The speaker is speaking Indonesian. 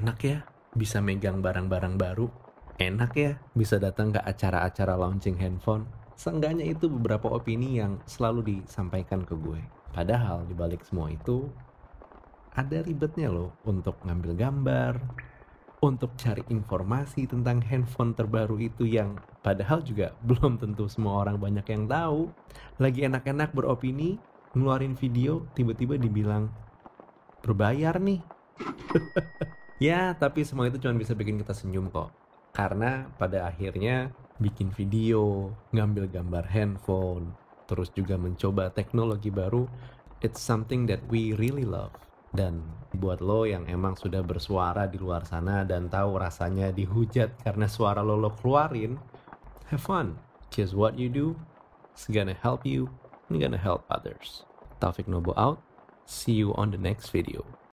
enak ya bisa megang barang-barang baru, enak ya bisa datang ke acara-acara launching handphone. Seenggaknya itu beberapa opini yang selalu disampaikan ke gue. Padahal dibalik semua itu, ada ribetnya loh untuk ngambil gambar, untuk cari informasi tentang handphone terbaru itu yang padahal juga belum tentu semua orang banyak yang tahu. Lagi enak-enak beropini, ngeluarin video, tiba-tiba dibilang berbayar nih. Ya, tapi semua itu cuma bisa bikin kita senyum kok. Karena pada akhirnya bikin video, ngambil gambar handphone, terus juga mencoba teknologi baru, it's something that we really love. Dan buat lo yang emang sudah bersuara di luar sana dan tahu rasanya dihujat karena suara lo lo keluarin, have fun. Cause what you do is gonna help you and gonna help others. Taufik Nobo out. See you on the next video.